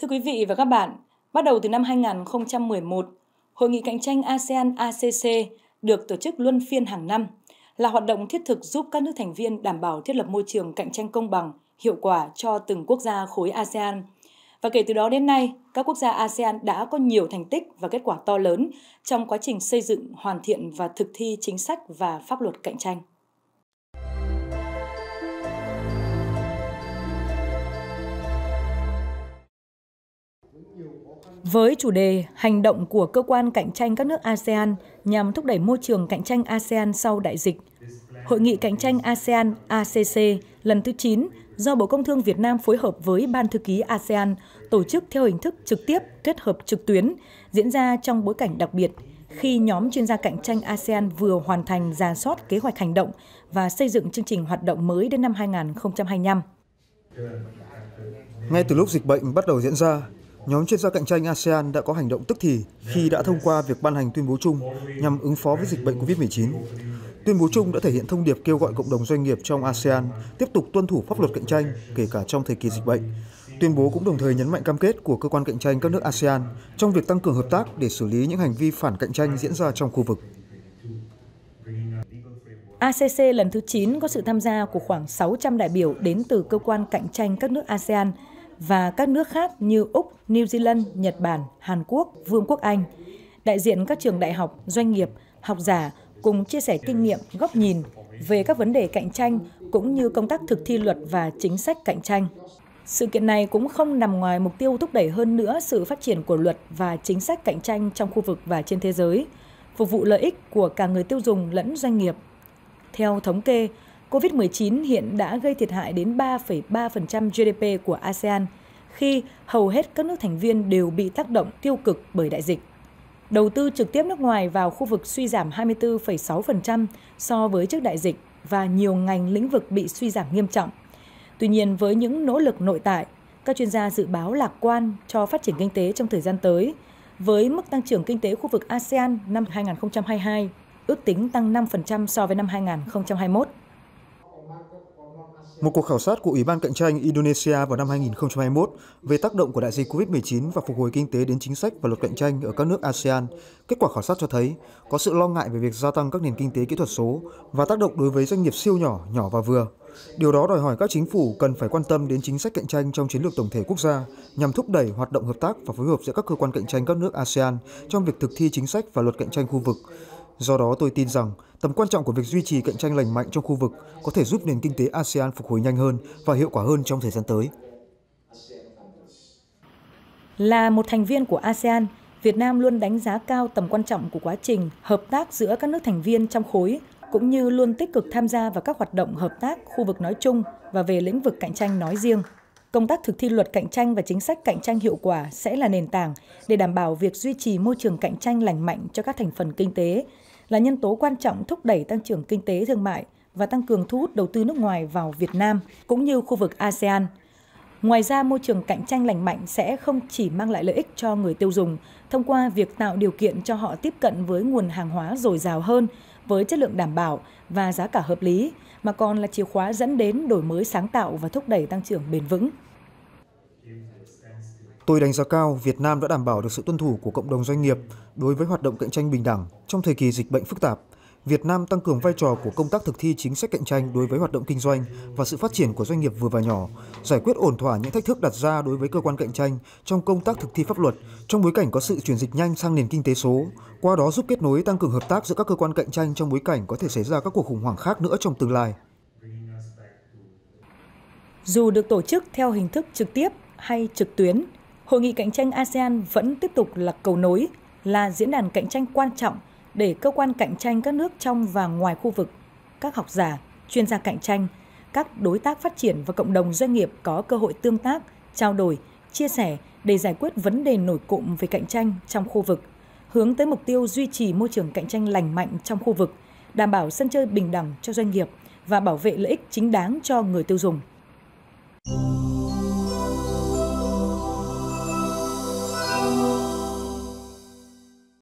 Thưa quý vị và các bạn, bắt đầu từ năm 2011, Hội nghị cạnh tranh ASEAN ACC được tổ chức luân phiên hàng năm là hoạt động thiết thực giúp các nước thành viên đảm bảo thiết lập môi trường cạnh tranh công bằng, hiệu quả cho từng quốc gia khối ASEAN. Và kể từ đó đến nay, các quốc gia ASEAN đã có nhiều thành tích và kết quả to lớn trong quá trình xây dựng, hoàn thiện và thực thi chính sách và pháp luật cạnh tranh. Với chủ đề Hành động của cơ quan cạnh tranh các nước ASEAN nhằm thúc đẩy môi trường cạnh tranh ASEAN sau đại dịch, Hội nghị cạnh tranh ASEAN ACC lần thứ 9 do Bộ Công Thương Việt Nam phối hợp với Ban Thư ký ASEAN tổ chức theo hình thức trực tiếp kết hợp trực tuyến, diễn ra trong bối cảnh đặc biệt khi nhóm chuyên gia cạnh tranh ASEAN vừa hoàn thành giả soát kế hoạch hành động và xây dựng chương trình hoạt động mới đến năm 2025. Ngay từ lúc dịch bệnh bắt đầu diễn ra, Nhóm chuyên gia cạnh tranh ASEAN đã có hành động tức thì khi đã thông qua việc ban hành tuyên bố chung nhằm ứng phó với dịch bệnh COVID-19. Tuyên bố chung đã thể hiện thông điệp kêu gọi cộng đồng doanh nghiệp trong ASEAN tiếp tục tuân thủ pháp luật cạnh tranh, kể cả trong thời kỳ dịch bệnh. Tuyên bố cũng đồng thời nhấn mạnh cam kết của cơ quan cạnh tranh các nước ASEAN trong việc tăng cường hợp tác để xử lý những hành vi phản cạnh tranh diễn ra trong khu vực. ACC lần thứ 9 có sự tham gia của khoảng 600 đại biểu đến từ cơ quan cạnh tranh các nước ASEAN – và các nước khác như Úc, New Zealand, Nhật Bản, Hàn Quốc, Vương quốc Anh. Đại diện các trường đại học, doanh nghiệp, học giả cùng chia sẻ kinh nghiệm, góc nhìn về các vấn đề cạnh tranh cũng như công tác thực thi luật và chính sách cạnh tranh. Sự kiện này cũng không nằm ngoài mục tiêu thúc đẩy hơn nữa sự phát triển của luật và chính sách cạnh tranh trong khu vực và trên thế giới, phục vụ lợi ích của cả người tiêu dùng lẫn doanh nghiệp. Theo thống kê, COVID-19 hiện đã gây thiệt hại đến 3,3% GDP của ASEAN, khi hầu hết các nước thành viên đều bị tác động tiêu cực bởi đại dịch. Đầu tư trực tiếp nước ngoài vào khu vực suy giảm 24,6% so với trước đại dịch và nhiều ngành lĩnh vực bị suy giảm nghiêm trọng. Tuy nhiên, với những nỗ lực nội tại, các chuyên gia dự báo lạc quan cho phát triển kinh tế trong thời gian tới, với mức tăng trưởng kinh tế khu vực ASEAN năm 2022 ước tính tăng 5% so với năm 2021. Một cuộc khảo sát của Ủy ban Cạnh tranh Indonesia vào năm 2021 về tác động của đại dịch COVID-19 và phục hồi kinh tế đến chính sách và luật cạnh tranh ở các nước ASEAN, kết quả khảo sát cho thấy có sự lo ngại về việc gia tăng các nền kinh tế kỹ thuật số và tác động đối với doanh nghiệp siêu nhỏ, nhỏ và vừa. Điều đó đòi hỏi các chính phủ cần phải quan tâm đến chính sách cạnh tranh trong chiến lược tổng thể quốc gia nhằm thúc đẩy hoạt động hợp tác và phối hợp giữa các cơ quan cạnh tranh các nước ASEAN trong việc thực thi chính sách và luật cạnh tranh khu vực Do đó tôi tin rằng tầm quan trọng của việc duy trì cạnh tranh lành mạnh trong khu vực có thể giúp nền kinh tế ASEAN phục hồi nhanh hơn và hiệu quả hơn trong thời gian tới. Là một thành viên của ASEAN, Việt Nam luôn đánh giá cao tầm quan trọng của quá trình hợp tác giữa các nước thành viên trong khối cũng như luôn tích cực tham gia vào các hoạt động hợp tác khu vực nói chung và về lĩnh vực cạnh tranh nói riêng. Công tác thực thi luật cạnh tranh và chính sách cạnh tranh hiệu quả sẽ là nền tảng để đảm bảo việc duy trì môi trường cạnh tranh lành mạnh cho các thành phần kinh tế là nhân tố quan trọng thúc đẩy tăng trưởng kinh tế thương mại và tăng cường thu hút đầu tư nước ngoài vào Việt Nam cũng như khu vực ASEAN. Ngoài ra, môi trường cạnh tranh lành mạnh sẽ không chỉ mang lại lợi ích cho người tiêu dùng thông qua việc tạo điều kiện cho họ tiếp cận với nguồn hàng hóa dồi dào hơn, với chất lượng đảm bảo và giá cả hợp lý, mà còn là chìa khóa dẫn đến đổi mới sáng tạo và thúc đẩy tăng trưởng bền vững. Tôi đánh giá cao Việt Nam đã đảm bảo được sự tuân thủ của cộng đồng doanh nghiệp đối với hoạt động cạnh tranh bình đẳng trong thời kỳ dịch bệnh phức tạp. Việt Nam tăng cường vai trò của công tác thực thi chính sách cạnh tranh đối với hoạt động kinh doanh và sự phát triển của doanh nghiệp vừa và nhỏ, giải quyết ổn thỏa những thách thức đặt ra đối với cơ quan cạnh tranh trong công tác thực thi pháp luật trong bối cảnh có sự chuyển dịch nhanh sang nền kinh tế số, qua đó giúp kết nối tăng cường hợp tác giữa các cơ quan cạnh tranh trong bối cảnh có thể xảy ra các cuộc khủng hoảng khác nữa trong tương lai. Dù được tổ chức theo hình thức trực tiếp hay trực tuyến, Hội nghị cạnh tranh ASEAN vẫn tiếp tục là cầu nối, là diễn đàn cạnh tranh quan trọng để cơ quan cạnh tranh các nước trong và ngoài khu vực, các học giả, chuyên gia cạnh tranh, các đối tác phát triển và cộng đồng doanh nghiệp có cơ hội tương tác, trao đổi, chia sẻ để giải quyết vấn đề nổi cụm về cạnh tranh trong khu vực, hướng tới mục tiêu duy trì môi trường cạnh tranh lành mạnh trong khu vực, đảm bảo sân chơi bình đẳng cho doanh nghiệp và bảo vệ lợi ích chính đáng cho người tiêu dùng.